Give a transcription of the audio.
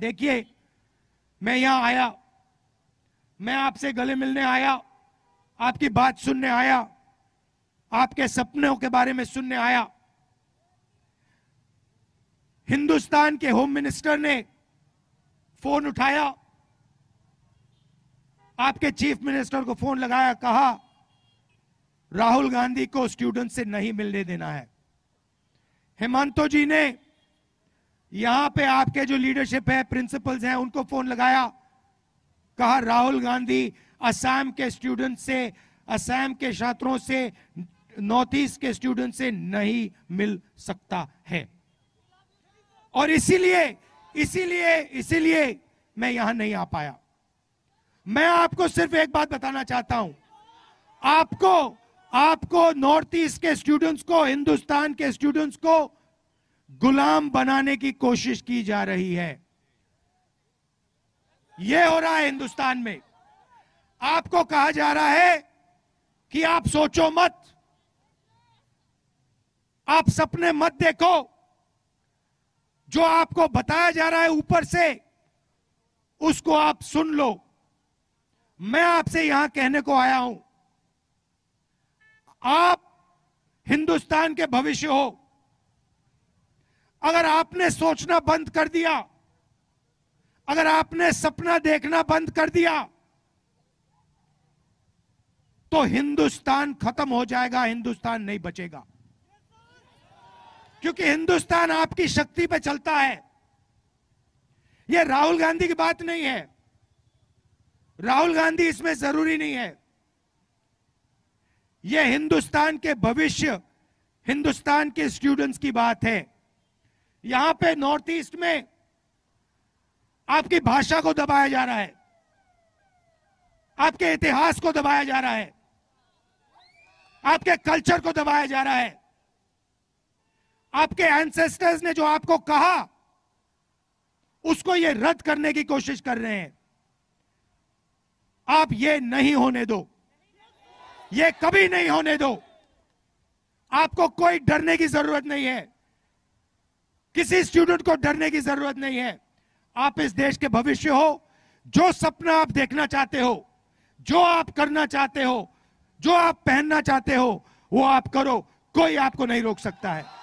देखिए मैं यहां आया मैं आपसे गले मिलने आया आपकी बात सुनने आया आपके सपनों के बारे में सुनने आया हिंदुस्तान के होम मिनिस्टर ने फोन उठाया आपके चीफ मिनिस्टर को फोन लगाया कहा राहुल गांधी को स्टूडेंट से नहीं मिलने देना है हेमंतो जी ने यहां पे आपके जो लीडरशिप है प्रिंसिपल्स हैं उनको फोन लगाया कहा राहुल गांधी असम के स्टूडेंट से असम के छात्रों से नॉर्थ ईस्ट के स्टूडेंट से नहीं मिल सकता है और इसीलिए इसीलिए इसीलिए मैं यहां नहीं आ पाया मैं आपको सिर्फ एक बात बताना चाहता हूं आपको आपको नॉर्थ ईस्ट के स्टूडेंट्स को हिंदुस्तान के स्टूडेंट्स को गुलाम बनाने की कोशिश की जा रही है यह हो रहा है हिंदुस्तान में आपको कहा जा रहा है कि आप सोचो मत आप सपने मत देखो जो आपको बताया जा रहा है ऊपर से उसको आप सुन लो मैं आपसे यहां कहने को आया हूं आप हिंदुस्तान के भविष्य हो अगर आपने सोचना बंद कर दिया अगर आपने सपना देखना बंद कर दिया तो हिंदुस्तान खत्म हो जाएगा हिंदुस्तान नहीं बचेगा क्योंकि हिंदुस्तान आपकी शक्ति पे चलता है यह राहुल गांधी की बात नहीं है राहुल गांधी इसमें जरूरी नहीं है यह हिंदुस्तान के भविष्य हिंदुस्तान के स्टूडेंट्स की बात है यहां पे नॉर्थ ईस्ट में आपकी भाषा को दबाया जा रहा है आपके इतिहास को दबाया जा रहा है आपके कल्चर को दबाया जा रहा है आपके एंसेस्टर्स ने जो आपको कहा उसको ये रद्द करने की कोशिश कर रहे हैं आप ये नहीं होने दो ये कभी नहीं होने दो आपको कोई डरने की जरूरत नहीं है किसी स्टूडेंट को डरने की जरूरत नहीं है आप इस देश के भविष्य हो जो सपना आप देखना चाहते हो जो आप करना चाहते हो जो आप पहनना चाहते हो वो आप करो कोई आपको नहीं रोक सकता है